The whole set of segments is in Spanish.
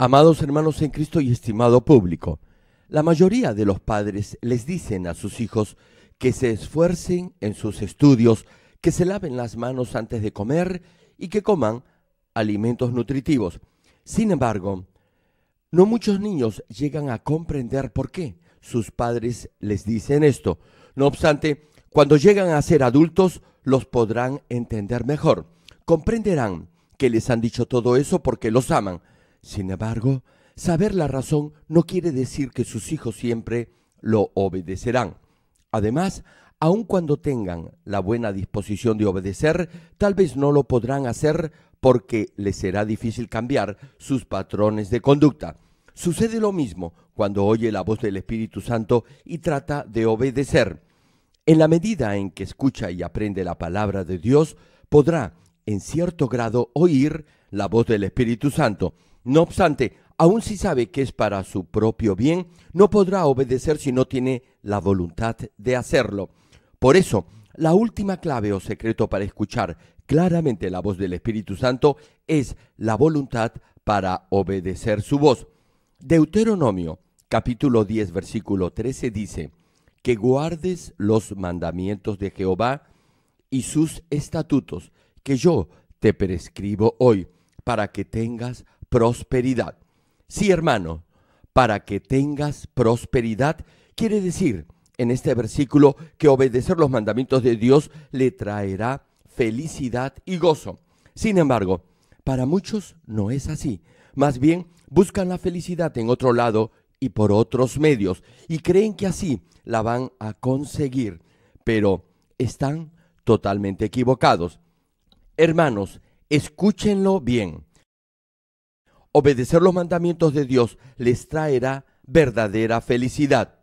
Amados hermanos en Cristo y estimado público, la mayoría de los padres les dicen a sus hijos que se esfuercen en sus estudios, que se laven las manos antes de comer y que coman alimentos nutritivos. Sin embargo, no muchos niños llegan a comprender por qué sus padres les dicen esto. No obstante, cuando llegan a ser adultos, los podrán entender mejor. Comprenderán que les han dicho todo eso porque los aman sin embargo, saber la razón no quiere decir que sus hijos siempre lo obedecerán. Además, aun cuando tengan la buena disposición de obedecer, tal vez no lo podrán hacer porque les será difícil cambiar sus patrones de conducta. Sucede lo mismo cuando oye la voz del Espíritu Santo y trata de obedecer. En la medida en que escucha y aprende la palabra de Dios, podrá, en cierto grado, oír la voz del Espíritu Santo no obstante, aun si sabe que es para su propio bien, no podrá obedecer si no tiene la voluntad de hacerlo. Por eso, la última clave o secreto para escuchar claramente la voz del Espíritu Santo es la voluntad para obedecer su voz. Deuteronomio capítulo 10 versículo 13 dice, que guardes los mandamientos de Jehová y sus estatutos que yo te prescribo hoy, para que tengas prosperidad. Sí, hermano, para que tengas prosperidad quiere decir en este versículo que obedecer los mandamientos de Dios le traerá felicidad y gozo. Sin embargo, para muchos no es así. Más bien, buscan la felicidad en otro lado y por otros medios y creen que así la van a conseguir, pero están totalmente equivocados. Hermanos, escúchenlo bien obedecer los mandamientos de Dios les traerá verdadera felicidad.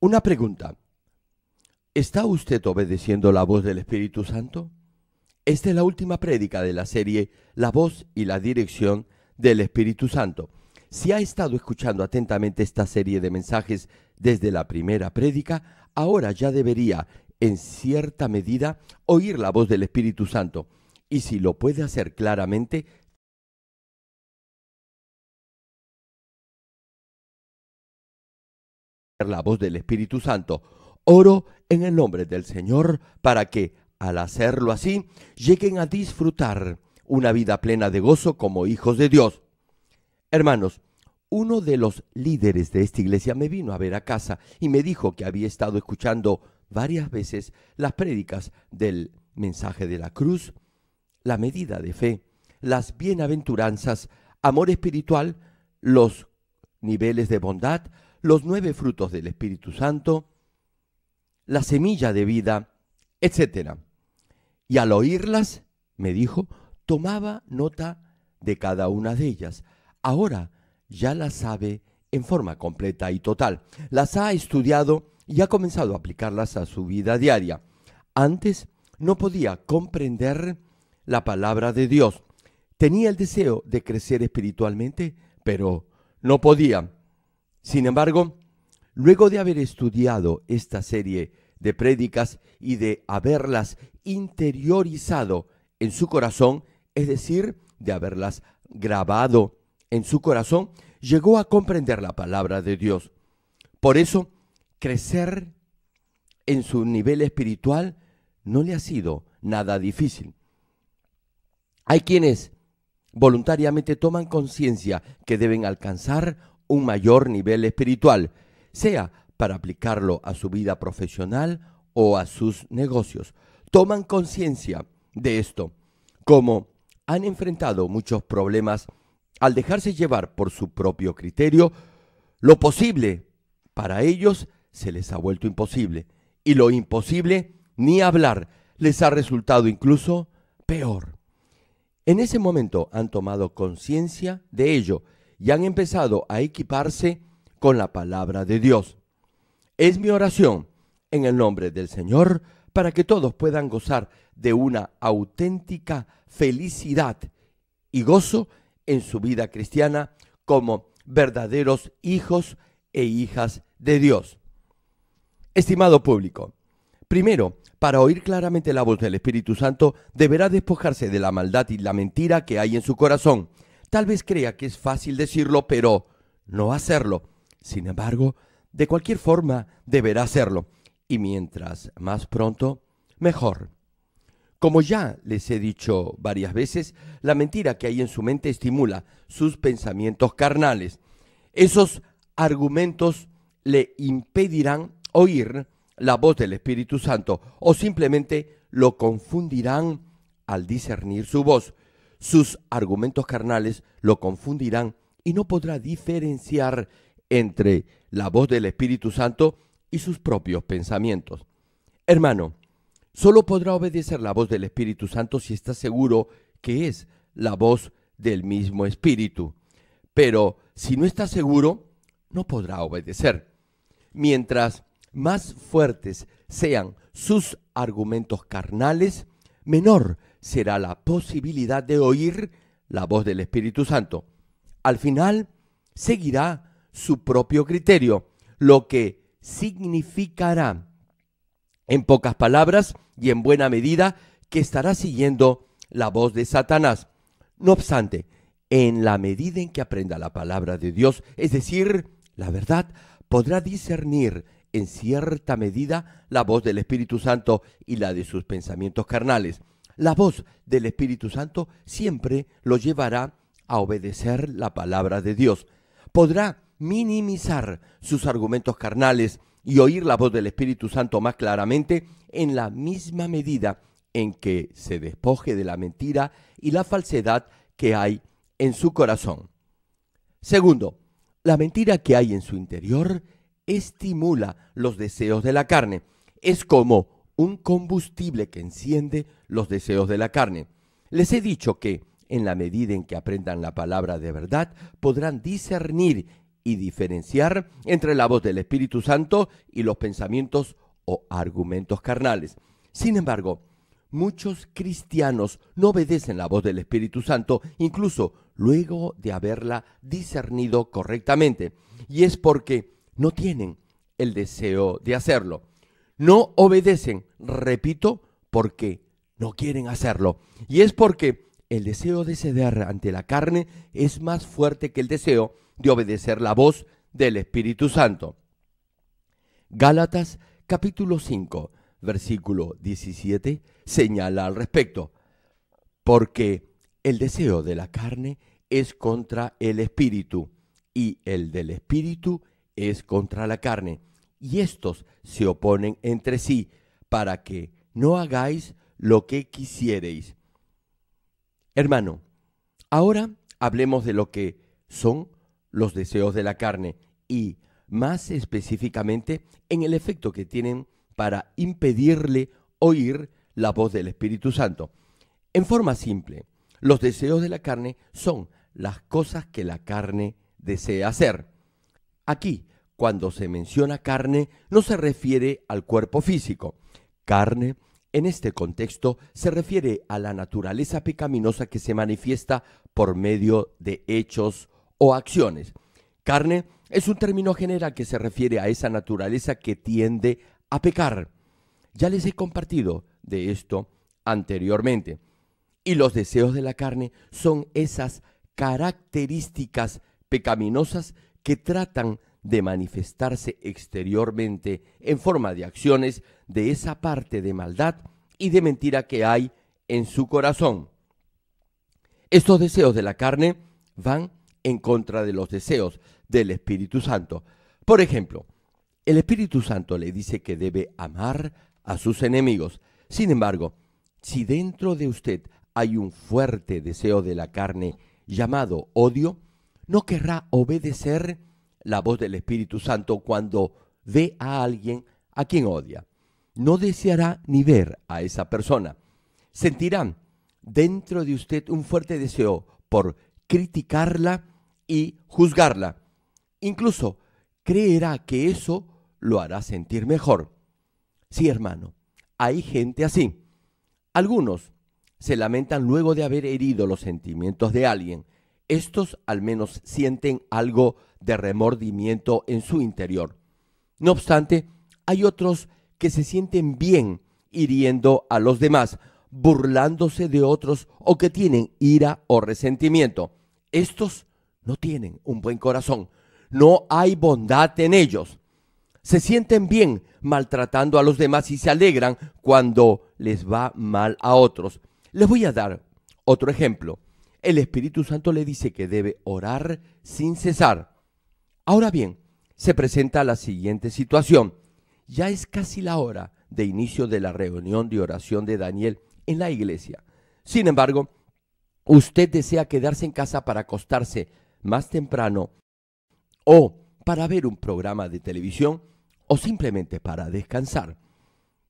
Una pregunta. ¿Está usted obedeciendo la voz del Espíritu Santo? Esta es la última prédica de la serie La voz y la dirección del Espíritu Santo. Si ha estado escuchando atentamente esta serie de mensajes desde la primera prédica, ahora ya debería, en cierta medida, oír la voz del Espíritu Santo. Y si lo puede hacer claramente, la voz del Espíritu Santo. Oro en el nombre del Señor para que, al hacerlo así, lleguen a disfrutar una vida plena de gozo como hijos de Dios. Hermanos, uno de los líderes de esta iglesia me vino a ver a casa y me dijo que había estado escuchando varias veces las prédicas del mensaje de la cruz, la medida de fe, las bienaventuranzas, amor espiritual, los niveles de bondad, los nueve frutos del Espíritu Santo, la semilla de vida, etc. Y al oírlas, me dijo, tomaba nota de cada una de ellas. Ahora ya las sabe en forma completa y total. Las ha estudiado y ha comenzado a aplicarlas a su vida diaria. Antes no podía comprender la palabra de Dios. Tenía el deseo de crecer espiritualmente, pero no podía. Sin embargo, luego de haber estudiado esta serie de prédicas y de haberlas interiorizado en su corazón, es decir, de haberlas grabado en su corazón, llegó a comprender la palabra de Dios. Por eso, crecer en su nivel espiritual no le ha sido nada difícil. Hay quienes voluntariamente toman conciencia que deben alcanzar un mayor nivel espiritual, sea para aplicarlo a su vida profesional o a sus negocios. Toman conciencia de esto, como han enfrentado muchos problemas al dejarse llevar por su propio criterio, lo posible para ellos se les ha vuelto imposible y lo imposible ni hablar les ha resultado incluso peor. En ese momento han tomado conciencia de ello y han empezado a equiparse con la palabra de Dios. Es mi oración en el nombre del Señor para que todos puedan gozar de una auténtica felicidad y gozo en su vida cristiana como verdaderos hijos e hijas de Dios. Estimado público, primero, para oír claramente la voz del Espíritu Santo, deberá despojarse de la maldad y la mentira que hay en su corazón Tal vez crea que es fácil decirlo, pero no hacerlo. Sin embargo, de cualquier forma, deberá hacerlo. Y mientras más pronto, mejor. Como ya les he dicho varias veces, la mentira que hay en su mente estimula sus pensamientos carnales. Esos argumentos le impedirán oír la voz del Espíritu Santo o simplemente lo confundirán al discernir su voz sus argumentos carnales lo confundirán y no podrá diferenciar entre la voz del Espíritu Santo y sus propios pensamientos. Hermano, solo podrá obedecer la voz del Espíritu Santo si está seguro que es la voz del mismo Espíritu. Pero si no está seguro, no podrá obedecer. Mientras más fuertes sean sus argumentos carnales, menor será la posibilidad de oír la voz del Espíritu Santo. Al final, seguirá su propio criterio, lo que significará, en pocas palabras y en buena medida, que estará siguiendo la voz de Satanás. No obstante, en la medida en que aprenda la palabra de Dios, es decir, la verdad, podrá discernir en cierta medida la voz del Espíritu Santo y la de sus pensamientos carnales la voz del Espíritu Santo siempre lo llevará a obedecer la palabra de Dios. Podrá minimizar sus argumentos carnales y oír la voz del Espíritu Santo más claramente en la misma medida en que se despoje de la mentira y la falsedad que hay en su corazón. Segundo, la mentira que hay en su interior estimula los deseos de la carne. Es como un combustible que enciende los deseos de la carne. Les he dicho que, en la medida en que aprendan la palabra de verdad, podrán discernir y diferenciar entre la voz del Espíritu Santo y los pensamientos o argumentos carnales. Sin embargo, muchos cristianos no obedecen la voz del Espíritu Santo, incluso luego de haberla discernido correctamente, y es porque no tienen el deseo de hacerlo no obedecen, repito, porque no quieren hacerlo. Y es porque el deseo de ceder ante la carne es más fuerte que el deseo de obedecer la voz del Espíritu Santo. Gálatas capítulo 5, versículo 17 señala al respecto, porque el deseo de la carne es contra el espíritu y el del espíritu es contra la carne y estos se oponen entre sí, para que no hagáis lo que quisiereis. Hermano, ahora hablemos de lo que son los deseos de la carne y más específicamente en el efecto que tienen para impedirle oír la voz del Espíritu Santo. En forma simple, los deseos de la carne son las cosas que la carne desea hacer. Aquí cuando se menciona carne, no se refiere al cuerpo físico. Carne, en este contexto, se refiere a la naturaleza pecaminosa que se manifiesta por medio de hechos o acciones. Carne es un término general que se refiere a esa naturaleza que tiende a pecar. Ya les he compartido de esto anteriormente. Y los deseos de la carne son esas características pecaminosas que tratan de manifestarse exteriormente en forma de acciones de esa parte de maldad y de mentira que hay en su corazón. Estos deseos de la carne van en contra de los deseos del Espíritu Santo. Por ejemplo, el Espíritu Santo le dice que debe amar a sus enemigos. Sin embargo, si dentro de usted hay un fuerte deseo de la carne llamado odio, no querrá obedecer la voz del Espíritu Santo cuando ve a alguien a quien odia. No deseará ni ver a esa persona. Sentirá dentro de usted un fuerte deseo por criticarla y juzgarla. Incluso creerá que eso lo hará sentir mejor. Sí, hermano, hay gente así. Algunos se lamentan luego de haber herido los sentimientos de alguien. Estos al menos sienten algo de remordimiento en su interior. No obstante, hay otros que se sienten bien hiriendo a los demás, burlándose de otros o que tienen ira o resentimiento. Estos no tienen un buen corazón, no hay bondad en ellos. Se sienten bien maltratando a los demás y se alegran cuando les va mal a otros. Les voy a dar otro ejemplo. El Espíritu Santo le dice que debe orar sin cesar. Ahora bien, se presenta la siguiente situación. Ya es casi la hora de inicio de la reunión de oración de Daniel en la iglesia. Sin embargo, usted desea quedarse en casa para acostarse más temprano o para ver un programa de televisión o simplemente para descansar.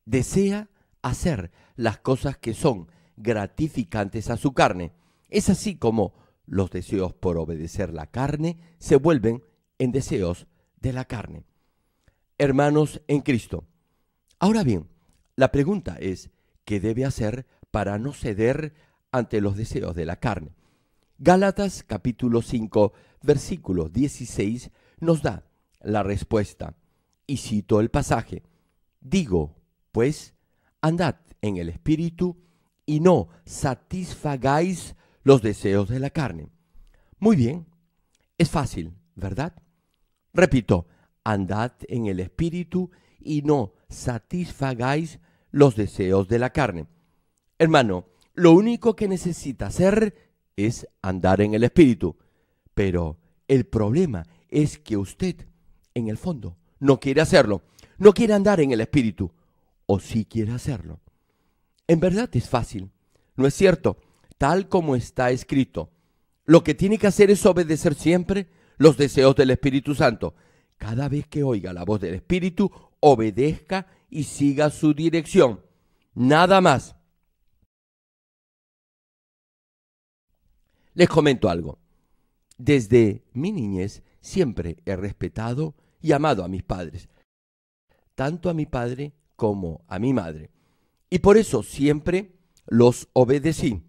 Desea hacer las cosas que son gratificantes a su carne. Es así como los deseos por obedecer la carne se vuelven en deseos de la carne. Hermanos en Cristo. Ahora bien, la pregunta es, ¿qué debe hacer para no ceder ante los deseos de la carne? Gálatas capítulo 5, versículo 16 nos da la respuesta. Y cito el pasaje. Digo, pues, andad en el espíritu y no satisfagáis los deseos de la carne. Muy bien, es fácil, ¿verdad? Repito, andad en el Espíritu y no satisfagáis los deseos de la carne. Hermano, lo único que necesita hacer es andar en el Espíritu. Pero el problema es que usted, en el fondo, no quiere hacerlo. No quiere andar en el Espíritu. O sí quiere hacerlo. En verdad es fácil. ¿No es cierto? Tal como está escrito. Lo que tiene que hacer es obedecer siempre los deseos del Espíritu Santo. Cada vez que oiga la voz del Espíritu, obedezca y siga su dirección. Nada más. Les comento algo. Desde mi niñez siempre he respetado y amado a mis padres, tanto a mi padre como a mi madre. Y por eso siempre los obedecí.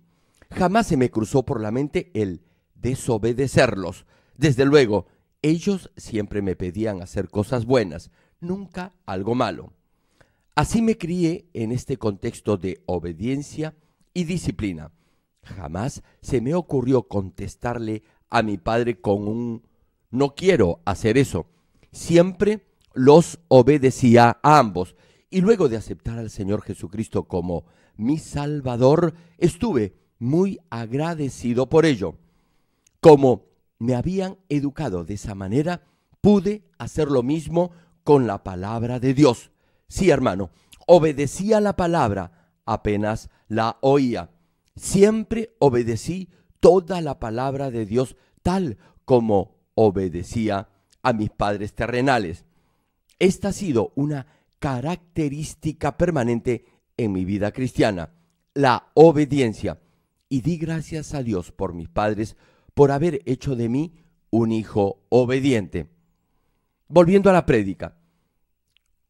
Jamás se me cruzó por la mente el desobedecerlos, desde luego, ellos siempre me pedían hacer cosas buenas, nunca algo malo. Así me crié en este contexto de obediencia y disciplina. Jamás se me ocurrió contestarle a mi padre con un no quiero hacer eso. Siempre los obedecía a ambos. Y luego de aceptar al Señor Jesucristo como mi Salvador, estuve muy agradecido por ello. Como me habían educado de esa manera, pude hacer lo mismo con la palabra de Dios. Sí, hermano, obedecía la palabra apenas la oía. Siempre obedecí toda la palabra de Dios tal como obedecía a mis padres terrenales. Esta ha sido una característica permanente en mi vida cristiana, la obediencia. Y di gracias a Dios por mis padres por haber hecho de mí un hijo obediente. Volviendo a la prédica,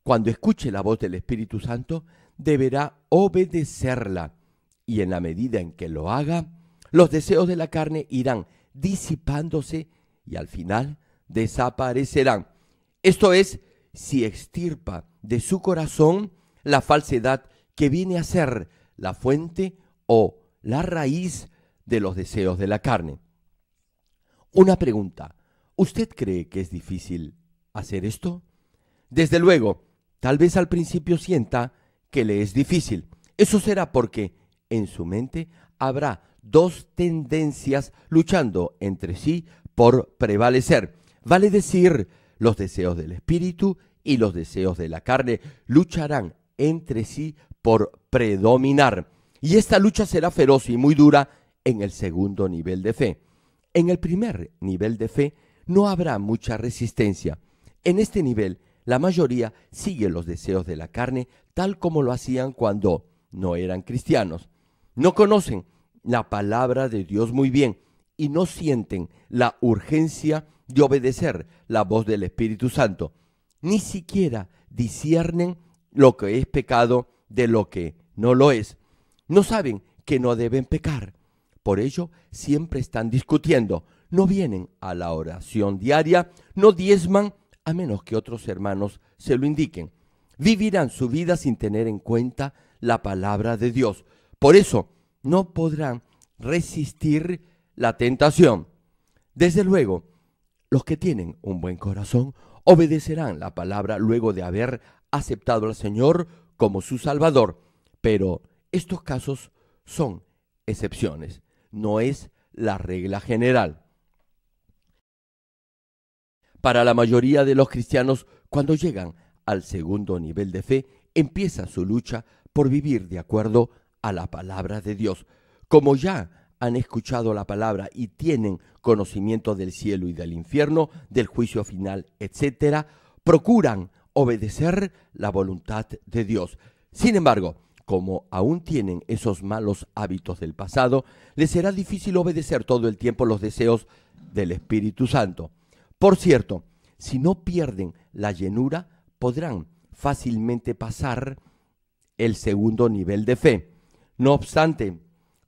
cuando escuche la voz del Espíritu Santo, deberá obedecerla, y en la medida en que lo haga, los deseos de la carne irán disipándose y al final desaparecerán. Esto es, si extirpa de su corazón la falsedad que viene a ser la fuente o la raíz de los deseos de la carne. Una pregunta. ¿Usted cree que es difícil hacer esto? Desde luego, tal vez al principio sienta que le es difícil. Eso será porque en su mente habrá dos tendencias luchando entre sí por prevalecer. Vale decir, los deseos del espíritu y los deseos de la carne lucharán entre sí por predominar. Y esta lucha será feroz y muy dura en el segundo nivel de fe. En el primer nivel de fe no habrá mucha resistencia. En este nivel, la mayoría sigue los deseos de la carne tal como lo hacían cuando no eran cristianos. No conocen la palabra de Dios muy bien y no sienten la urgencia de obedecer la voz del Espíritu Santo. Ni siquiera disciernen lo que es pecado de lo que no lo es. No saben que no deben pecar por ello, siempre están discutiendo, no vienen a la oración diaria, no diezman a menos que otros hermanos se lo indiquen. Vivirán su vida sin tener en cuenta la palabra de Dios. Por eso, no podrán resistir la tentación. Desde luego, los que tienen un buen corazón obedecerán la palabra luego de haber aceptado al Señor como su Salvador, pero estos casos son excepciones no es la regla general. Para la mayoría de los cristianos, cuando llegan al segundo nivel de fe, empieza su lucha por vivir de acuerdo a la palabra de Dios. Como ya han escuchado la palabra y tienen conocimiento del cielo y del infierno, del juicio final, etc., procuran obedecer la voluntad de Dios. Sin embargo, como aún tienen esos malos hábitos del pasado, les será difícil obedecer todo el tiempo los deseos del Espíritu Santo. Por cierto, si no pierden la llenura, podrán fácilmente pasar el segundo nivel de fe. No obstante,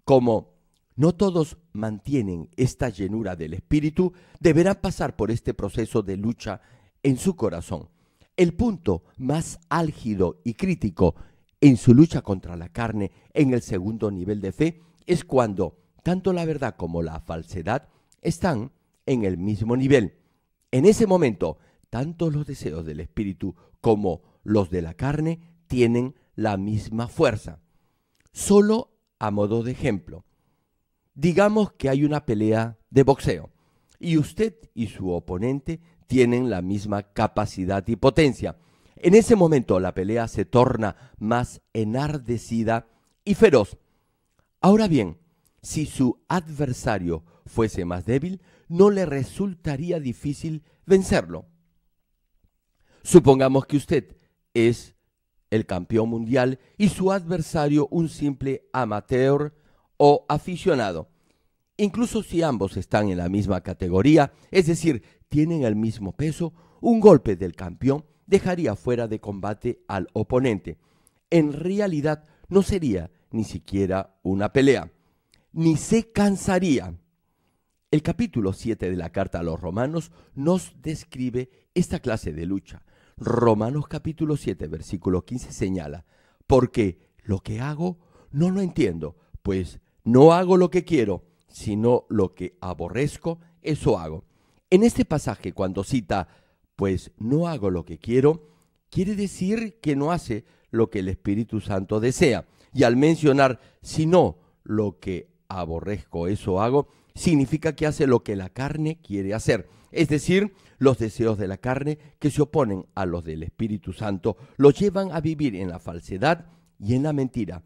como no todos mantienen esta llenura del Espíritu, deberán pasar por este proceso de lucha en su corazón. El punto más álgido y crítico en su lucha contra la carne en el segundo nivel de fe es cuando tanto la verdad como la falsedad están en el mismo nivel. En ese momento, tanto los deseos del espíritu como los de la carne tienen la misma fuerza. Solo a modo de ejemplo, digamos que hay una pelea de boxeo y usted y su oponente tienen la misma capacidad y potencia. En ese momento la pelea se torna más enardecida y feroz. Ahora bien, si su adversario fuese más débil, no le resultaría difícil vencerlo. Supongamos que usted es el campeón mundial y su adversario un simple amateur o aficionado. Incluso si ambos están en la misma categoría, es decir, tienen el mismo peso, un golpe del campeón dejaría fuera de combate al oponente. En realidad no sería ni siquiera una pelea, ni se cansaría. El capítulo 7 de la carta a los romanos nos describe esta clase de lucha. Romanos capítulo 7, versículo 15 señala, porque lo que hago no lo entiendo, pues no hago lo que quiero, sino lo que aborrezco, eso hago. En este pasaje, cuando cita pues no hago lo que quiero, quiere decir que no hace lo que el Espíritu Santo desea. Y al mencionar, si no lo que aborrezco, eso hago, significa que hace lo que la carne quiere hacer, es decir, los deseos de la carne que se oponen a los del Espíritu Santo, los llevan a vivir en la falsedad y en la mentira.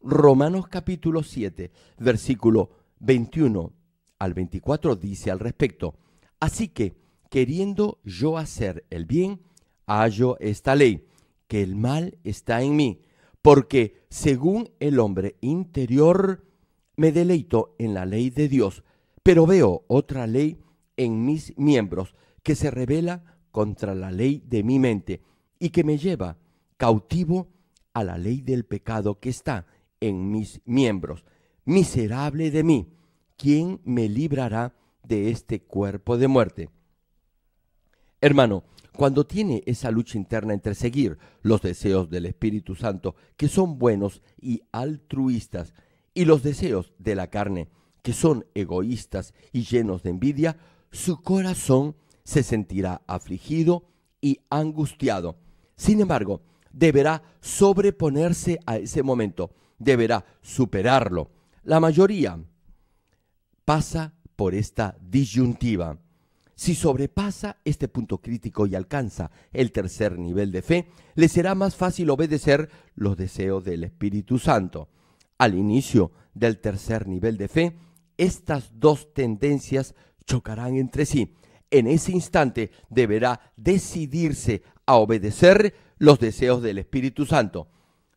Romanos capítulo 7, versículo 21 al 24 dice al respecto, así que queriendo yo hacer el bien, hallo esta ley, que el mal está en mí, porque según el hombre interior, me deleito en la ley de Dios, pero veo otra ley en mis miembros que se revela contra la ley de mi mente y que me lleva cautivo a la ley del pecado que está en mis miembros. Miserable de mí, ¿quién me librará de este cuerpo de muerte? Hermano, cuando tiene esa lucha interna entre seguir los deseos del Espíritu Santo, que son buenos y altruistas, y los deseos de la carne, que son egoístas y llenos de envidia, su corazón se sentirá afligido y angustiado. Sin embargo, deberá sobreponerse a ese momento, deberá superarlo. La mayoría pasa por esta disyuntiva. Si sobrepasa este punto crítico y alcanza el tercer nivel de fe, le será más fácil obedecer los deseos del Espíritu Santo. Al inicio del tercer nivel de fe, estas dos tendencias chocarán entre sí. En ese instante deberá decidirse a obedecer los deseos del Espíritu Santo.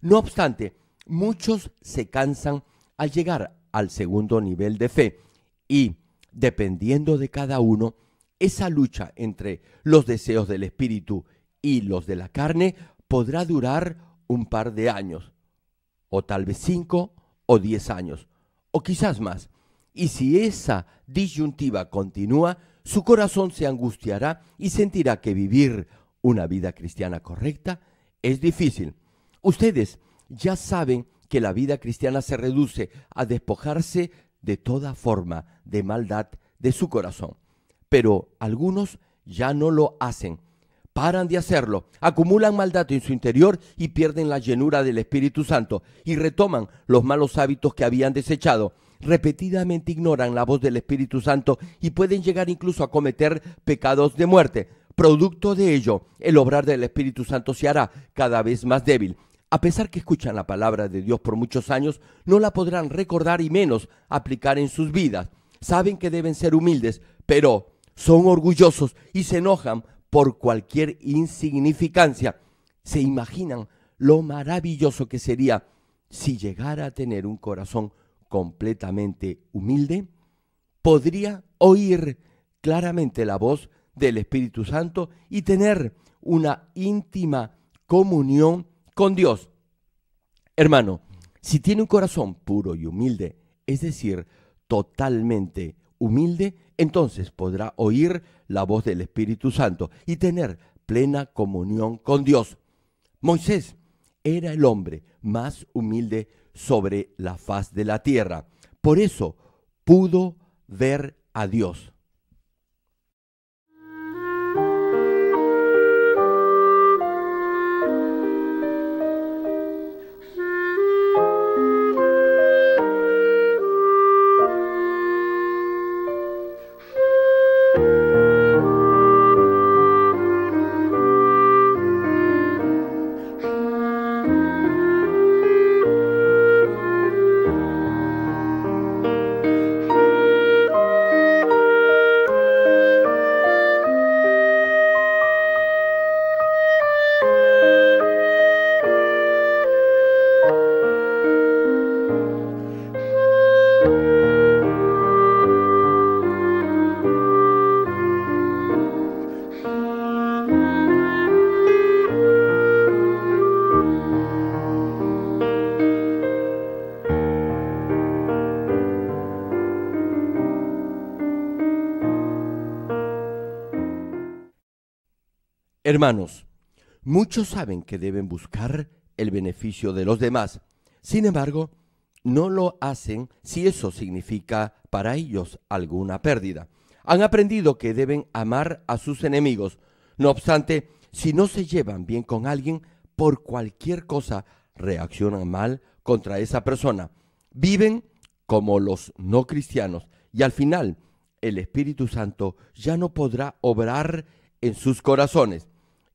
No obstante, muchos se cansan al llegar al segundo nivel de fe y, dependiendo de cada uno, esa lucha entre los deseos del espíritu y los de la carne podrá durar un par de años, o tal vez cinco o diez años, o quizás más. Y si esa disyuntiva continúa, su corazón se angustiará y sentirá que vivir una vida cristiana correcta es difícil. Ustedes ya saben que la vida cristiana se reduce a despojarse de toda forma de maldad de su corazón pero algunos ya no lo hacen. Paran de hacerlo, acumulan maldad en su interior y pierden la llenura del Espíritu Santo y retoman los malos hábitos que habían desechado. Repetidamente ignoran la voz del Espíritu Santo y pueden llegar incluso a cometer pecados de muerte. Producto de ello, el obrar del Espíritu Santo se hará cada vez más débil. A pesar que escuchan la palabra de Dios por muchos años, no la podrán recordar y menos aplicar en sus vidas. Saben que deben ser humildes, pero son orgullosos y se enojan por cualquier insignificancia. Se imaginan lo maravilloso que sería si llegara a tener un corazón completamente humilde. Podría oír claramente la voz del Espíritu Santo y tener una íntima comunión con Dios. Hermano, si tiene un corazón puro y humilde, es decir, totalmente humilde, entonces podrá oír la voz del Espíritu Santo y tener plena comunión con Dios. Moisés era el hombre más humilde sobre la faz de la tierra. Por eso pudo ver a Dios. Hermanos, muchos saben que deben buscar el beneficio de los demás. Sin embargo, no lo hacen si eso significa para ellos alguna pérdida. Han aprendido que deben amar a sus enemigos. No obstante, si no se llevan bien con alguien, por cualquier cosa reaccionan mal contra esa persona. Viven como los no cristianos y al final el Espíritu Santo ya no podrá obrar en sus corazones.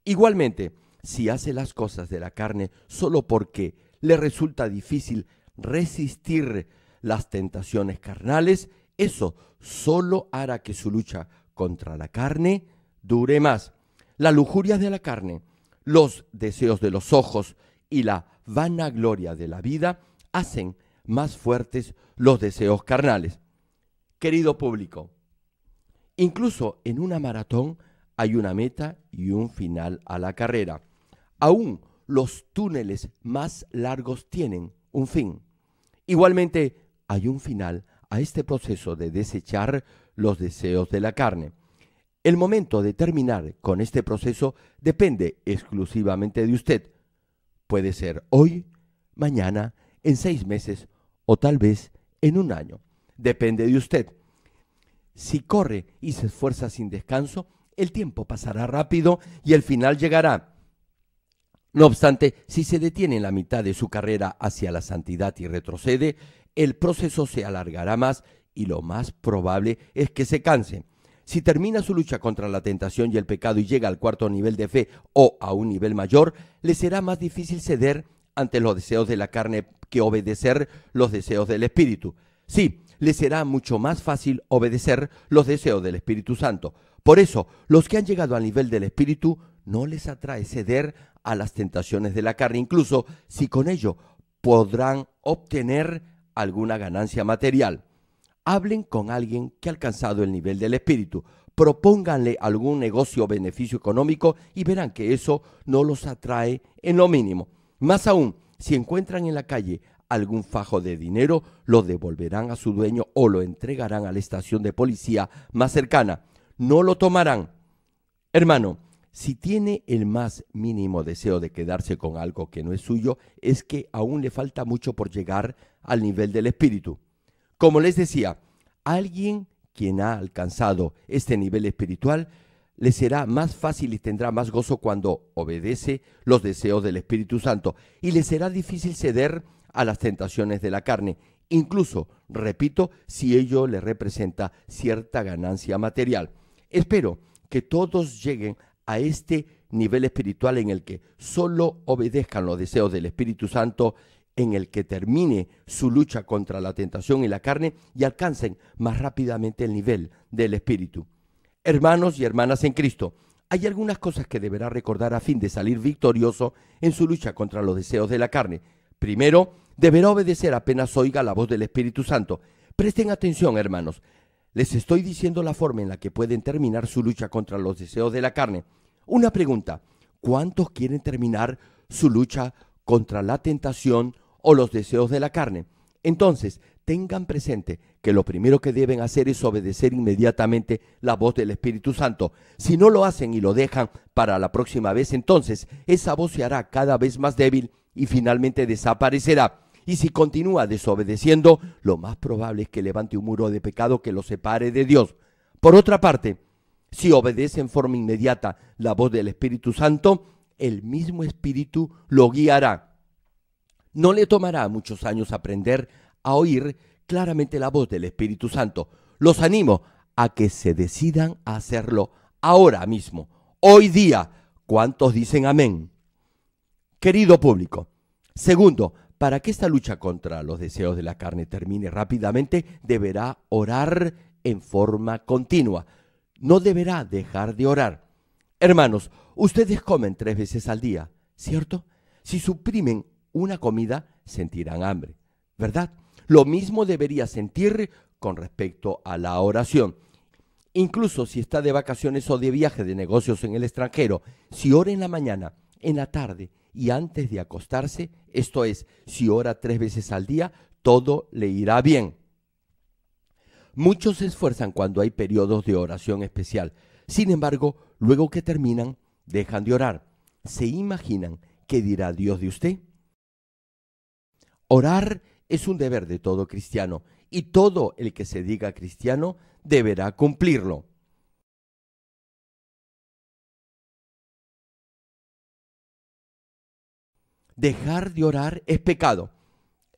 Igualmente, si hace las cosas de la carne solo porque le resulta difícil resistir las tentaciones carnales, eso solo hará que su lucha contra la carne dure más. La lujuria de la carne, los deseos de los ojos y la vanagloria de la vida hacen más fuertes los deseos carnales. Querido público, incluso en una maratón hay una meta y un final a la carrera. Aún los túneles más largos tienen un fin. Igualmente, hay un final a este proceso de desechar los deseos de la carne. El momento de terminar con este proceso depende exclusivamente de usted. Puede ser hoy, mañana, en seis meses o tal vez en un año. Depende de usted. Si corre y se esfuerza sin descanso, el tiempo pasará rápido y el final llegará. No obstante, si se detiene en la mitad de su carrera hacia la santidad y retrocede, el proceso se alargará más y lo más probable es que se canse. Si termina su lucha contra la tentación y el pecado y llega al cuarto nivel de fe o a un nivel mayor, le será más difícil ceder ante los deseos de la carne que obedecer los deseos del Espíritu. Sí, le será mucho más fácil obedecer los deseos del Espíritu Santo, por eso, los que han llegado al nivel del espíritu no les atrae ceder a las tentaciones de la carne, incluso si con ello podrán obtener alguna ganancia material. Hablen con alguien que ha alcanzado el nivel del espíritu, propónganle algún negocio o beneficio económico y verán que eso no los atrae en lo mínimo. Más aún, si encuentran en la calle algún fajo de dinero, lo devolverán a su dueño o lo entregarán a la estación de policía más cercana no lo tomarán. Hermano, si tiene el más mínimo deseo de quedarse con algo que no es suyo, es que aún le falta mucho por llegar al nivel del espíritu. Como les decía, alguien quien ha alcanzado este nivel espiritual le será más fácil y tendrá más gozo cuando obedece los deseos del Espíritu Santo y le será difícil ceder a las tentaciones de la carne, incluso, repito, si ello le representa cierta ganancia material. Espero que todos lleguen a este nivel espiritual en el que solo obedezcan los deseos del Espíritu Santo, en el que termine su lucha contra la tentación y la carne y alcancen más rápidamente el nivel del Espíritu. Hermanos y hermanas en Cristo, hay algunas cosas que deberá recordar a fin de salir victorioso en su lucha contra los deseos de la carne. Primero, deberá obedecer apenas oiga la voz del Espíritu Santo. Presten atención, hermanos. Les estoy diciendo la forma en la que pueden terminar su lucha contra los deseos de la carne. Una pregunta, ¿cuántos quieren terminar su lucha contra la tentación o los deseos de la carne? Entonces, tengan presente que lo primero que deben hacer es obedecer inmediatamente la voz del Espíritu Santo. Si no lo hacen y lo dejan para la próxima vez, entonces esa voz se hará cada vez más débil y finalmente desaparecerá. Y si continúa desobedeciendo, lo más probable es que levante un muro de pecado que lo separe de Dios. Por otra parte, si obedece en forma inmediata la voz del Espíritu Santo, el mismo Espíritu lo guiará. No le tomará muchos años aprender a oír claramente la voz del Espíritu Santo. Los animo a que se decidan a hacerlo ahora mismo, hoy día. ¿Cuántos dicen amén? Querido público, segundo, para que esta lucha contra los deseos de la carne termine rápidamente, deberá orar en forma continua. No deberá dejar de orar. Hermanos, ustedes comen tres veces al día, ¿cierto? Si suprimen una comida, sentirán hambre, ¿verdad? Lo mismo debería sentir con respecto a la oración. Incluso si está de vacaciones o de viaje de negocios en el extranjero, si ora en la mañana, en la tarde y antes de acostarse, esto es, si ora tres veces al día, todo le irá bien. Muchos se esfuerzan cuando hay periodos de oración especial. Sin embargo, luego que terminan, dejan de orar. ¿Se imaginan qué dirá Dios de usted? Orar es un deber de todo cristiano y todo el que se diga cristiano deberá cumplirlo. dejar de orar es pecado.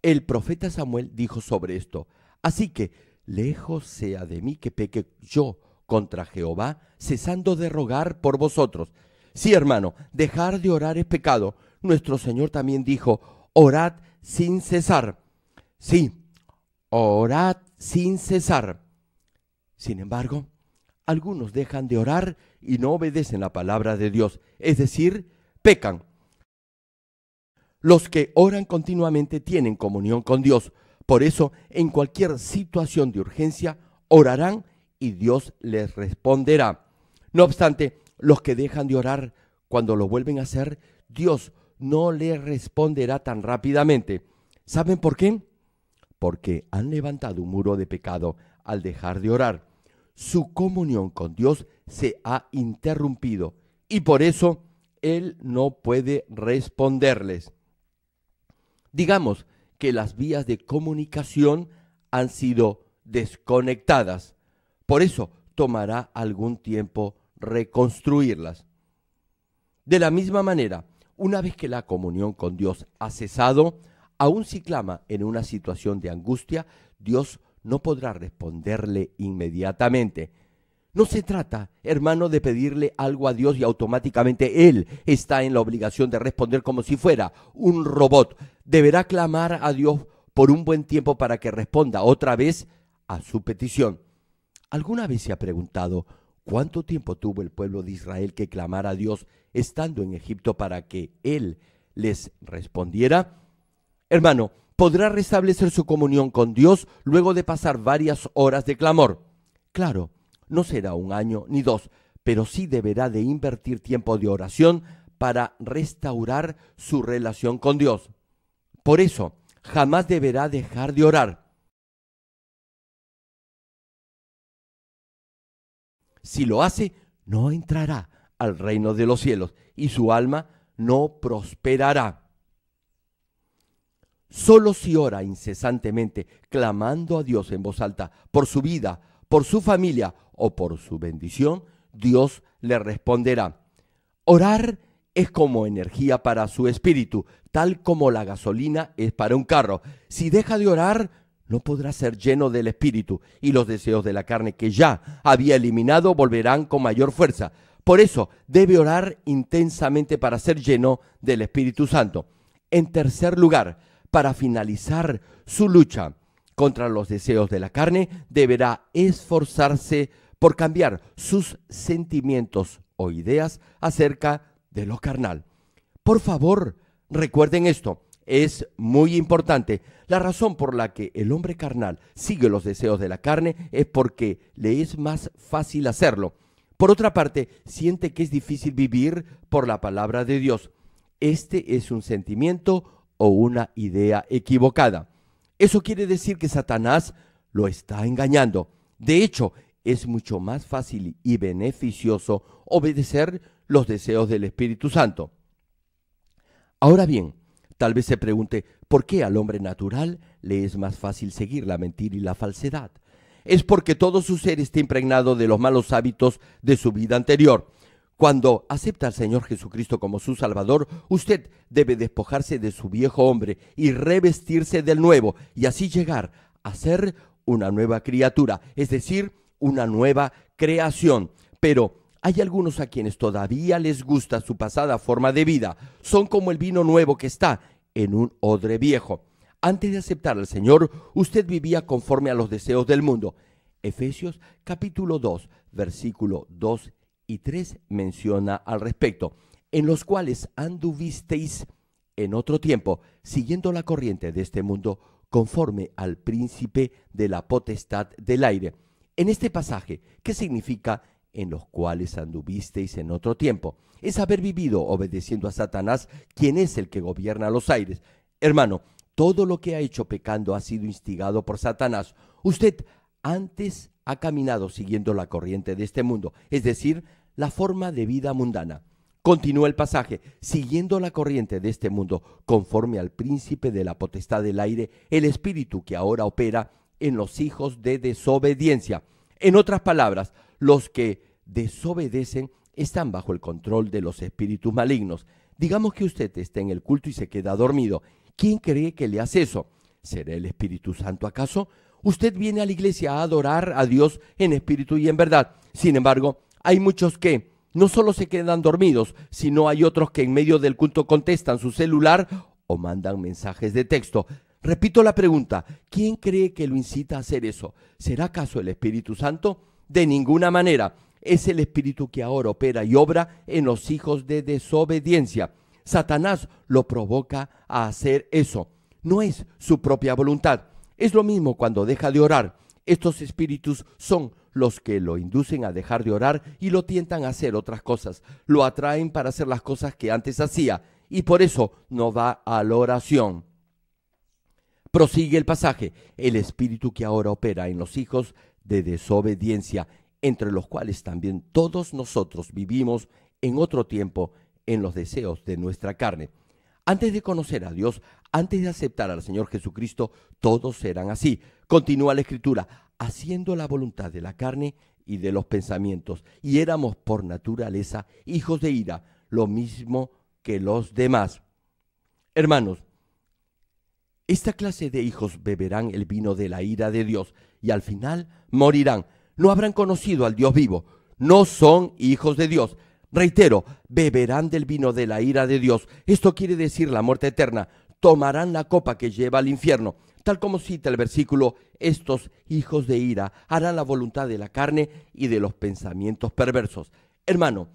El profeta Samuel dijo sobre esto, así que lejos sea de mí que peque yo contra Jehová, cesando de rogar por vosotros. Sí, hermano, dejar de orar es pecado. Nuestro Señor también dijo, orad sin cesar. Sí, orad sin cesar. Sin embargo, algunos dejan de orar y no obedecen la palabra de Dios, es decir, pecan. Los que oran continuamente tienen comunión con Dios. Por eso, en cualquier situación de urgencia, orarán y Dios les responderá. No obstante, los que dejan de orar, cuando lo vuelven a hacer, Dios no les responderá tan rápidamente. ¿Saben por qué? Porque han levantado un muro de pecado al dejar de orar. Su comunión con Dios se ha interrumpido y por eso Él no puede responderles. Digamos que las vías de comunicación han sido desconectadas. Por eso tomará algún tiempo reconstruirlas. De la misma manera, una vez que la comunión con Dios ha cesado, aun si clama en una situación de angustia, Dios no podrá responderle inmediatamente, no se trata, hermano, de pedirle algo a Dios y automáticamente Él está en la obligación de responder como si fuera un robot. Deberá clamar a Dios por un buen tiempo para que responda otra vez a su petición. ¿Alguna vez se ha preguntado cuánto tiempo tuvo el pueblo de Israel que clamar a Dios estando en Egipto para que Él les respondiera? Hermano, podrá restablecer su comunión con Dios luego de pasar varias horas de clamor. Claro, no será un año ni dos, pero sí deberá de invertir tiempo de oración para restaurar su relación con Dios. Por eso, jamás deberá dejar de orar. Si lo hace, no entrará al reino de los cielos y su alma no prosperará. Solo si ora incesantemente, clamando a Dios en voz alta por su vida, por su familia o por su bendición, Dios le responderá. Orar es como energía para su espíritu, tal como la gasolina es para un carro. Si deja de orar, no podrá ser lleno del espíritu y los deseos de la carne que ya había eliminado volverán con mayor fuerza. Por eso debe orar intensamente para ser lleno del Espíritu Santo. En tercer lugar, para finalizar su lucha contra los deseos de la carne, deberá esforzarse por cambiar sus sentimientos o ideas acerca de lo carnal. Por favor, recuerden esto, es muy importante. La razón por la que el hombre carnal sigue los deseos de la carne es porque le es más fácil hacerlo. Por otra parte, siente que es difícil vivir por la palabra de Dios. Este es un sentimiento o una idea equivocada. Eso quiere decir que Satanás lo está engañando. De hecho, es mucho más fácil y beneficioso obedecer los deseos del Espíritu Santo. Ahora bien, tal vez se pregunte, ¿por qué al hombre natural le es más fácil seguir la mentira y la falsedad? Es porque todo su ser está impregnado de los malos hábitos de su vida anterior. Cuando acepta al Señor Jesucristo como su Salvador, usted debe despojarse de su viejo hombre y revestirse del nuevo y así llegar a ser una nueva criatura, es decir, una nueva creación. Pero hay algunos a quienes todavía les gusta su pasada forma de vida. Son como el vino nuevo que está en un odre viejo. Antes de aceptar al Señor, usted vivía conforme a los deseos del mundo. Efesios capítulo 2, versículo 2 y 3 menciona al respecto, en los cuales anduvisteis en otro tiempo, siguiendo la corriente de este mundo, conforme al príncipe de la potestad del aire. En este pasaje, ¿qué significa en los cuales anduvisteis en otro tiempo? Es haber vivido obedeciendo a Satanás, quien es el que gobierna los aires. Hermano, todo lo que ha hecho pecando ha sido instigado por Satanás. Usted antes ha caminado siguiendo la corriente de este mundo, es decir, la forma de vida mundana. Continúa el pasaje, siguiendo la corriente de este mundo, conforme al príncipe de la potestad del aire, el espíritu que ahora opera en los hijos de desobediencia. En otras palabras, los que desobedecen están bajo el control de los espíritus malignos. Digamos que usted está en el culto y se queda dormido. ¿Quién cree que le hace eso? ¿Será el Espíritu Santo acaso? Usted viene a la iglesia a adorar a Dios en espíritu y en verdad. Sin embargo, hay muchos que no solo se quedan dormidos, sino hay otros que en medio del culto contestan su celular o mandan mensajes de texto. Repito la pregunta, ¿quién cree que lo incita a hacer eso? ¿Será acaso el Espíritu Santo? De ninguna manera. Es el Espíritu que ahora opera y obra en los hijos de desobediencia. Satanás lo provoca a hacer eso. No es su propia voluntad. Es lo mismo cuando deja de orar. Estos espíritus son los que lo inducen a dejar de orar y lo tientan a hacer otras cosas. Lo atraen para hacer las cosas que antes hacía y por eso no va a la oración. Prosigue el pasaje. El espíritu que ahora opera en los hijos de desobediencia, entre los cuales también todos nosotros vivimos en otro tiempo en los deseos de nuestra carne. Antes de conocer a Dios, antes de aceptar al Señor Jesucristo, todos eran así. Continúa la escritura, haciendo la voluntad de la carne y de los pensamientos, y éramos por naturaleza hijos de ira, lo mismo que los demás. Hermanos, esta clase de hijos beberán el vino de la ira de Dios y al final morirán. No habrán conocido al Dios vivo. No son hijos de Dios. Reitero, beberán del vino de la ira de Dios. Esto quiere decir la muerte eterna tomarán la copa que lleva al infierno, tal como cita el versículo, estos hijos de ira harán la voluntad de la carne y de los pensamientos perversos. Hermano,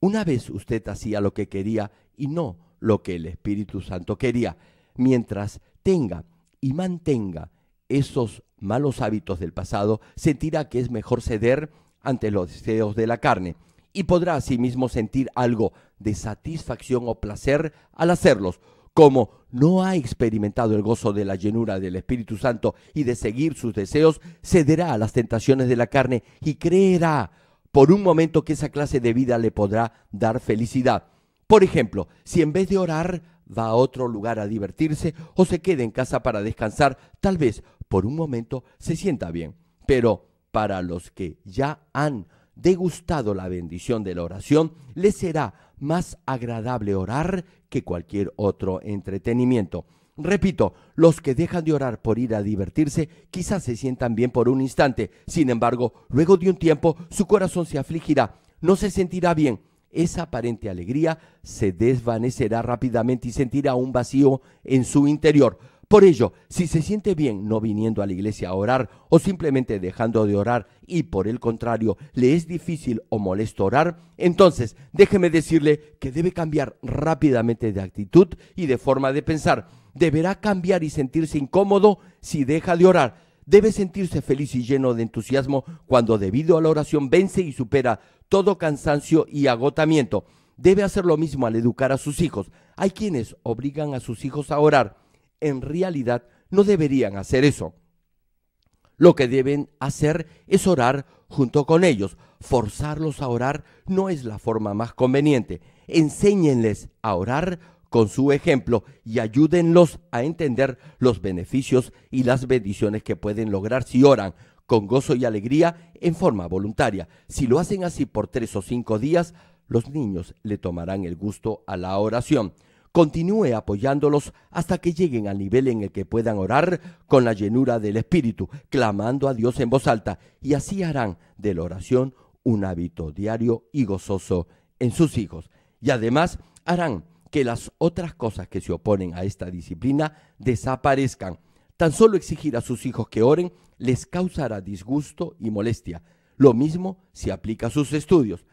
una vez usted hacía lo que quería y no lo que el Espíritu Santo quería, mientras tenga y mantenga esos malos hábitos del pasado, sentirá que es mejor ceder ante los deseos de la carne y podrá asimismo sentir algo de satisfacción o placer al hacerlos como no ha experimentado el gozo de la llenura del Espíritu Santo y de seguir sus deseos, cederá a las tentaciones de la carne y creerá por un momento que esa clase de vida le podrá dar felicidad. Por ejemplo, si en vez de orar va a otro lugar a divertirse o se queda en casa para descansar, tal vez por un momento se sienta bien. Pero para los que ya han degustado la bendición de la oración, le será más agradable orar que cualquier otro entretenimiento. Repito, los que dejan de orar por ir a divertirse quizás se sientan bien por un instante, sin embargo, luego de un tiempo su corazón se afligirá, no se sentirá bien, esa aparente alegría se desvanecerá rápidamente y sentirá un vacío en su interior. Por ello, si se siente bien no viniendo a la iglesia a orar o simplemente dejando de orar y por el contrario le es difícil o molesto orar, entonces déjeme decirle que debe cambiar rápidamente de actitud y de forma de pensar. Deberá cambiar y sentirse incómodo si deja de orar. Debe sentirse feliz y lleno de entusiasmo cuando debido a la oración vence y supera todo cansancio y agotamiento. Debe hacer lo mismo al educar a sus hijos. Hay quienes obligan a sus hijos a orar en realidad no deberían hacer eso. Lo que deben hacer es orar junto con ellos. Forzarlos a orar no es la forma más conveniente. Enséñenles a orar con su ejemplo y ayúdenlos a entender los beneficios y las bendiciones que pueden lograr si oran con gozo y alegría en forma voluntaria. Si lo hacen así por tres o cinco días, los niños le tomarán el gusto a la oración continúe apoyándolos hasta que lleguen al nivel en el que puedan orar con la llenura del Espíritu, clamando a Dios en voz alta, y así harán de la oración un hábito diario y gozoso en sus hijos. Y además harán que las otras cosas que se oponen a esta disciplina desaparezcan. Tan solo exigir a sus hijos que oren les causará disgusto y molestia. Lo mismo se aplica a sus estudios.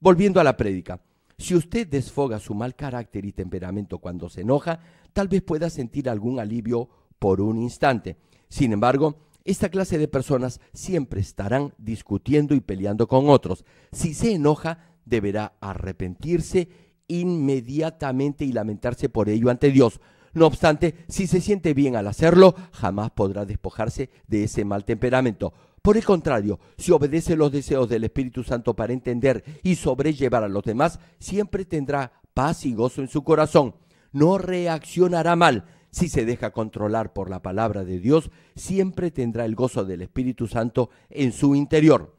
Volviendo a la prédica, si usted desfoga su mal carácter y temperamento cuando se enoja, tal vez pueda sentir algún alivio por un instante. Sin embargo, esta clase de personas siempre estarán discutiendo y peleando con otros. Si se enoja, deberá arrepentirse inmediatamente y lamentarse por ello ante Dios. No obstante, si se siente bien al hacerlo, jamás podrá despojarse de ese mal temperamento. Por el contrario, si obedece los deseos del Espíritu Santo para entender y sobrellevar a los demás, siempre tendrá paz y gozo en su corazón. No reaccionará mal. Si se deja controlar por la palabra de Dios, siempre tendrá el gozo del Espíritu Santo en su interior.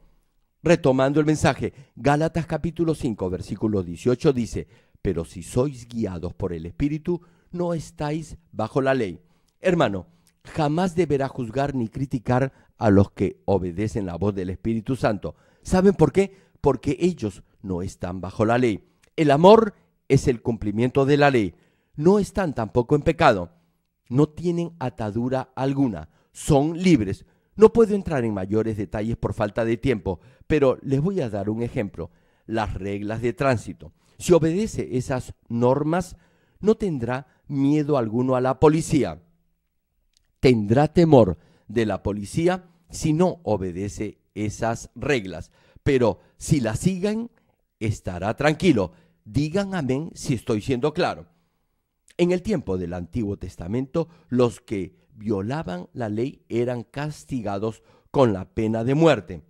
Retomando el mensaje, Gálatas capítulo 5, versículo 18 dice, pero si sois guiados por el Espíritu, no estáis bajo la ley. Hermano, jamás deberá juzgar ni criticar a los que obedecen la voz del Espíritu Santo. ¿Saben por qué? Porque ellos no están bajo la ley. El amor es el cumplimiento de la ley. No están tampoco en pecado. No tienen atadura alguna. Son libres. No puedo entrar en mayores detalles por falta de tiempo, pero les voy a dar un ejemplo. Las reglas de tránsito. Si obedece esas normas, no tendrá miedo alguno a la policía. Tendrá temor de la policía si no obedece esas reglas. Pero si la siguen, estará tranquilo. Digan amén si estoy siendo claro. En el tiempo del Antiguo Testamento, los que violaban la ley eran castigados con la pena de muerte.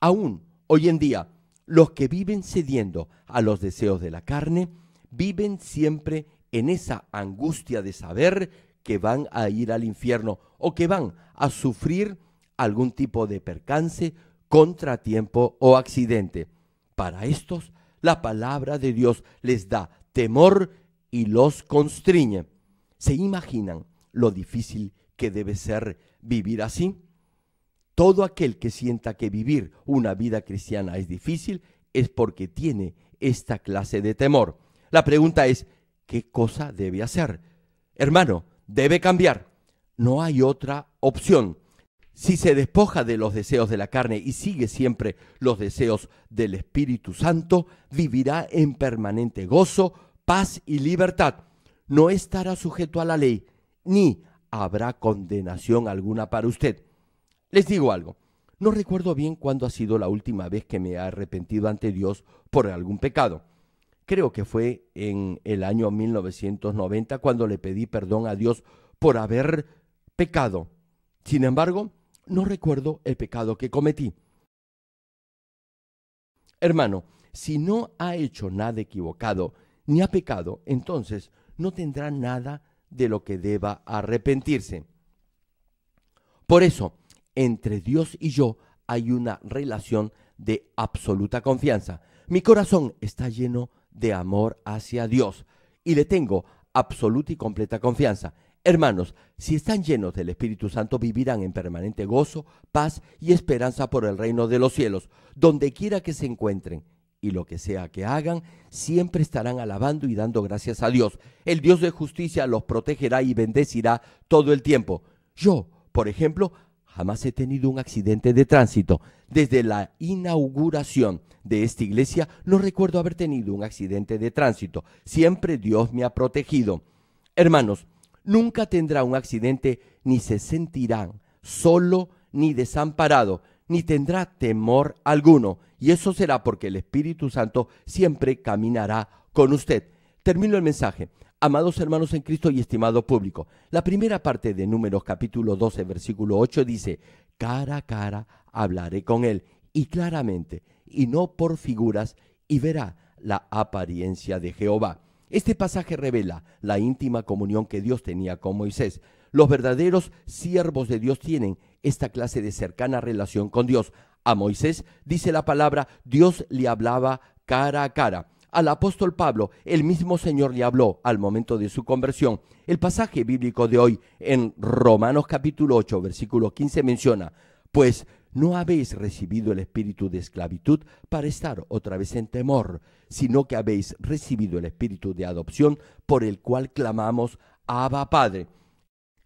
Aún hoy en día, los que viven cediendo a los deseos de la carne, viven siempre en esa angustia de saber que van a ir al infierno o que van a sufrir algún tipo de percance, contratiempo o accidente. Para estos, la palabra de Dios les da temor y los constriñe. ¿Se imaginan lo difícil que debe ser vivir así? Todo aquel que sienta que vivir una vida cristiana es difícil es porque tiene esta clase de temor. La pregunta es, qué cosa debe hacer. Hermano, debe cambiar. No hay otra opción. Si se despoja de los deseos de la carne y sigue siempre los deseos del Espíritu Santo, vivirá en permanente gozo, paz y libertad. No estará sujeto a la ley, ni habrá condenación alguna para usted. Les digo algo, no recuerdo bien cuándo ha sido la última vez que me ha arrepentido ante Dios por algún pecado. Creo que fue en el año 1990 cuando le pedí perdón a Dios por haber pecado. Sin embargo, no recuerdo el pecado que cometí. Hermano, si no ha hecho nada equivocado ni ha pecado, entonces no tendrá nada de lo que deba arrepentirse. Por eso, entre Dios y yo hay una relación de absoluta confianza. Mi corazón está lleno de de amor hacia Dios. Y le tengo absoluta y completa confianza. Hermanos, si están llenos del Espíritu Santo, vivirán en permanente gozo, paz y esperanza por el reino de los cielos, donde quiera que se encuentren. Y lo que sea que hagan, siempre estarán alabando y dando gracias a Dios. El Dios de justicia los protegerá y bendecirá todo el tiempo. Yo, por ejemplo, jamás he tenido un accidente de tránsito. Desde la inauguración de esta iglesia no recuerdo haber tenido un accidente de tránsito. Siempre Dios me ha protegido. Hermanos, nunca tendrá un accidente ni se sentirán solo ni desamparado, ni tendrá temor alguno. Y eso será porque el Espíritu Santo siempre caminará con usted. Termino el mensaje. Amados hermanos en Cristo y estimado público, la primera parte de Números capítulo 12 versículo 8 dice, cara a cara hablaré con él, y claramente, y no por figuras, y verá la apariencia de Jehová. Este pasaje revela la íntima comunión que Dios tenía con Moisés. Los verdaderos siervos de Dios tienen esta clase de cercana relación con Dios. A Moisés, dice la palabra, Dios le hablaba cara a cara. Al apóstol Pablo, el mismo Señor le habló al momento de su conversión. El pasaje bíblico de hoy en Romanos capítulo 8, versículo 15 menciona, pues no habéis recibido el espíritu de esclavitud para estar otra vez en temor, sino que habéis recibido el espíritu de adopción por el cual clamamos, Abba Padre.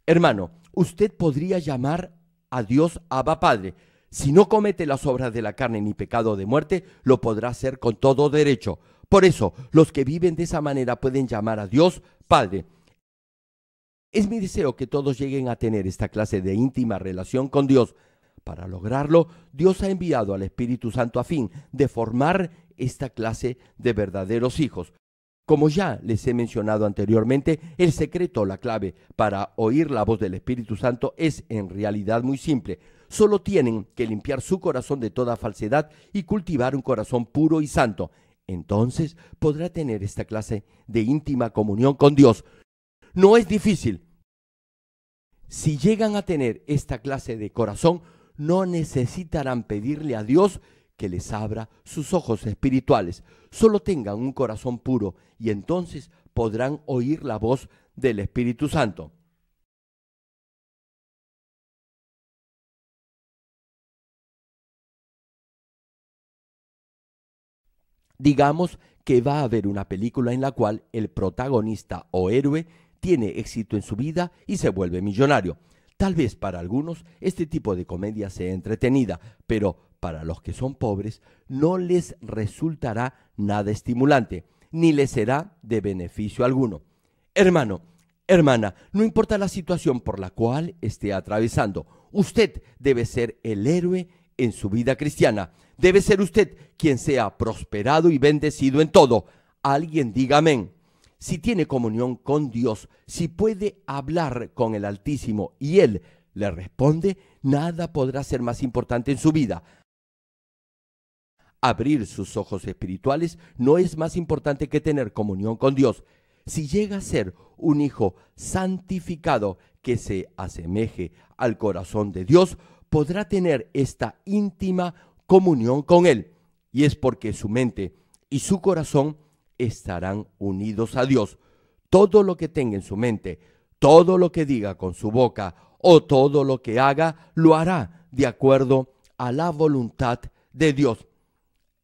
Hermano, usted podría llamar a Dios Abba Padre. Si no comete las obras de la carne ni pecado de muerte, lo podrá hacer con todo derecho por eso, los que viven de esa manera pueden llamar a Dios Padre. Es mi deseo que todos lleguen a tener esta clase de íntima relación con Dios. Para lograrlo, Dios ha enviado al Espíritu Santo a fin de formar esta clase de verdaderos hijos. Como ya les he mencionado anteriormente, el secreto, la clave para oír la voz del Espíritu Santo es en realidad muy simple. Solo tienen que limpiar su corazón de toda falsedad y cultivar un corazón puro y santo entonces podrá tener esta clase de íntima comunión con Dios. No es difícil. Si llegan a tener esta clase de corazón, no necesitarán pedirle a Dios que les abra sus ojos espirituales. Solo tengan un corazón puro y entonces podrán oír la voz del Espíritu Santo. Digamos que va a haber una película en la cual el protagonista o héroe tiene éxito en su vida y se vuelve millonario. Tal vez para algunos este tipo de comedia sea entretenida, pero para los que son pobres no les resultará nada estimulante, ni les será de beneficio alguno. Hermano, hermana, no importa la situación por la cual esté atravesando, usted debe ser el héroe en su vida cristiana. Debe ser usted quien sea prosperado y bendecido en todo. Alguien diga amén. Si tiene comunión con Dios, si puede hablar con el Altísimo y Él le responde, nada podrá ser más importante en su vida. Abrir sus ojos espirituales no es más importante que tener comunión con Dios. Si llega a ser un hijo santificado que se asemeje al corazón de Dios, podrá tener esta íntima comunión con Él. Y es porque su mente y su corazón estarán unidos a Dios. Todo lo que tenga en su mente, todo lo que diga con su boca o todo lo que haga, lo hará de acuerdo a la voluntad de Dios.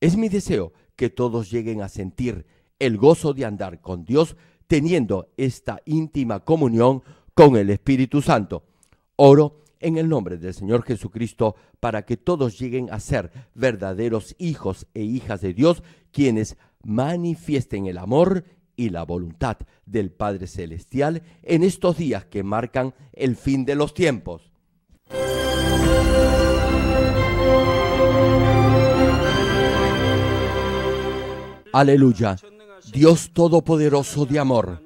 Es mi deseo que todos lleguen a sentir el gozo de andar con Dios teniendo esta íntima comunión con el Espíritu Santo. Oro en el nombre del Señor Jesucristo para que todos lleguen a ser verdaderos hijos e hijas de Dios, quienes manifiesten el amor y la voluntad del Padre Celestial en estos días que marcan el fin de los tiempos. Aleluya, Dios Todopoderoso de amor,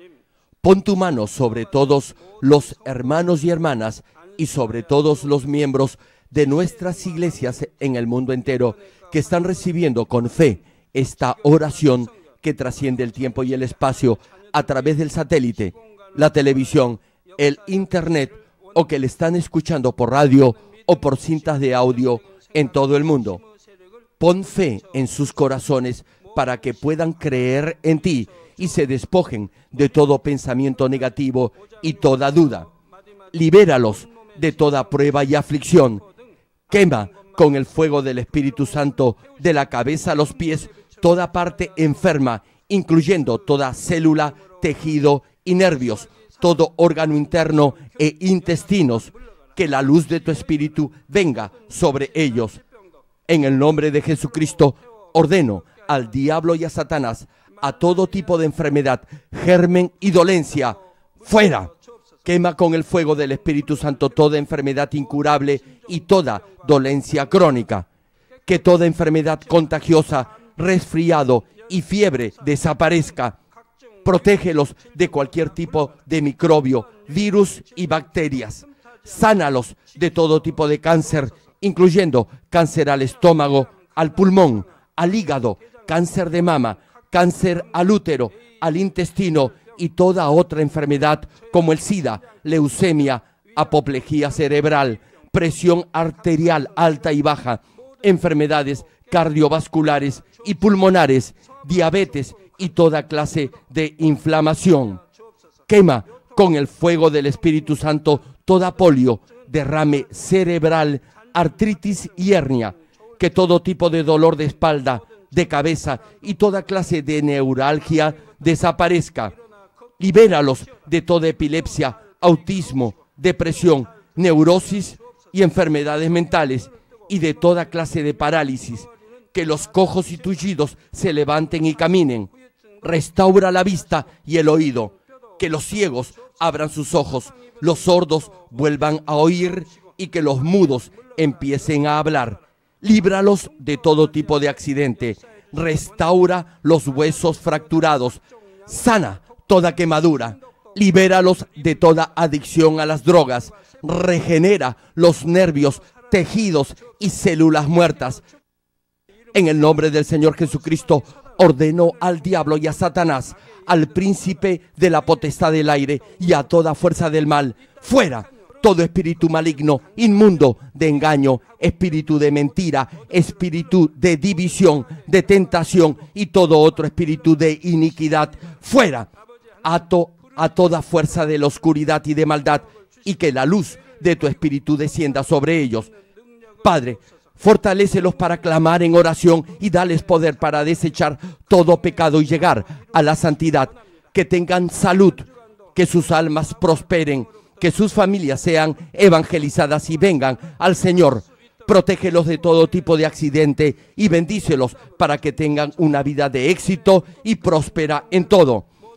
pon tu mano sobre todos los hermanos y hermanas y sobre todos los miembros de nuestras iglesias en el mundo entero que están recibiendo con fe esta oración que trasciende el tiempo y el espacio a través del satélite, la televisión, el internet o que le están escuchando por radio o por cintas de audio en todo el mundo. Pon fe en sus corazones para que puedan creer en ti y se despojen de todo pensamiento negativo y toda duda. Libéralos de toda prueba y aflicción. Quema con el fuego del Espíritu Santo de la cabeza a los pies toda parte enferma, incluyendo toda célula, tejido y nervios, todo órgano interno e intestinos. Que la luz de tu Espíritu venga sobre ellos. En el nombre de Jesucristo, ordeno al diablo y a Satanás, a todo tipo de enfermedad, germen y dolencia, fuera. Quema con el fuego del Espíritu Santo toda enfermedad incurable y toda dolencia crónica. Que toda enfermedad contagiosa, resfriado y fiebre desaparezca. Protégelos de cualquier tipo de microbio, virus y bacterias. Sánalos de todo tipo de cáncer, incluyendo cáncer al estómago, al pulmón, al hígado, cáncer de mama, cáncer al útero, al intestino y toda otra enfermedad como el SIDA, leucemia, apoplejía cerebral, presión arterial alta y baja, enfermedades cardiovasculares y pulmonares, diabetes y toda clase de inflamación. Quema con el fuego del Espíritu Santo toda polio, derrame cerebral, artritis y hernia, que todo tipo de dolor de espalda, de cabeza y toda clase de neuralgia desaparezca libéralos de toda epilepsia, autismo, depresión, neurosis y enfermedades mentales y de toda clase de parálisis. Que los cojos y tullidos se levanten y caminen. Restaura la vista y el oído. Que los ciegos abran sus ojos, los sordos vuelvan a oír y que los mudos empiecen a hablar. Líbralos de todo tipo de accidente. Restaura los huesos fracturados. Sana toda quemadura. Libéralos de toda adicción a las drogas. Regenera los nervios, tejidos y células muertas. En el nombre del Señor Jesucristo, ordenó al diablo y a Satanás, al príncipe de la potestad del aire y a toda fuerza del mal, fuera todo espíritu maligno, inmundo, de engaño, espíritu de mentira, espíritu de división, de tentación y todo otro espíritu de iniquidad, fuera ato a toda fuerza de la oscuridad y de maldad, y que la luz de tu espíritu descienda sobre ellos. Padre, fortalecelos para clamar en oración y dales poder para desechar todo pecado y llegar a la santidad. Que tengan salud, que sus almas prosperen, que sus familias sean evangelizadas y vengan al Señor. Protégelos de todo tipo de accidente y bendícelos para que tengan una vida de éxito y próspera en todo.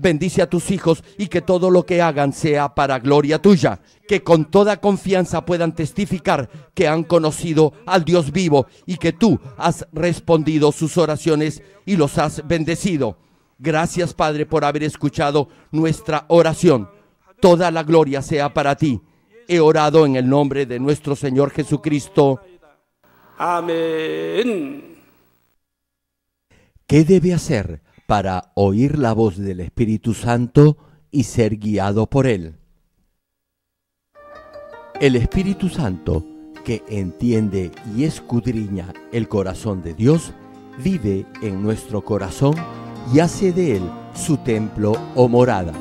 bendice a tus hijos y que todo lo que hagan sea para gloria tuya, que con toda confianza puedan testificar que han conocido al Dios vivo y que tú has respondido sus oraciones y los has bendecido. Gracias Padre por haber escuchado nuestra oración. Toda la gloria sea para ti. He orado en el nombre de nuestro Señor Jesucristo. Amén. ¿Qué debe hacer para oír la voz del Espíritu Santo y ser guiado por él. El Espíritu Santo, que entiende y escudriña el corazón de Dios, vive en nuestro corazón y hace de él su templo o morada.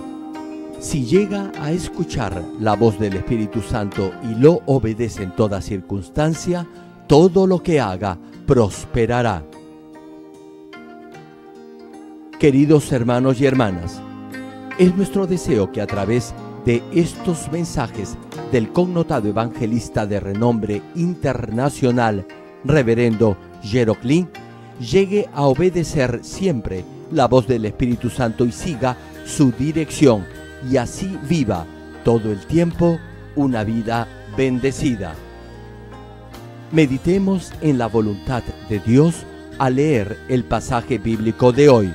Si llega a escuchar la voz del Espíritu Santo y lo obedece en toda circunstancia, todo lo que haga prosperará. Queridos hermanos y hermanas, es nuestro deseo que a través de estos mensajes del connotado evangelista de renombre internacional, Reverendo Jeroclin, llegue a obedecer siempre la voz del Espíritu Santo y siga su dirección y así viva todo el tiempo una vida bendecida. Meditemos en la voluntad de Dios al leer el pasaje bíblico de hoy.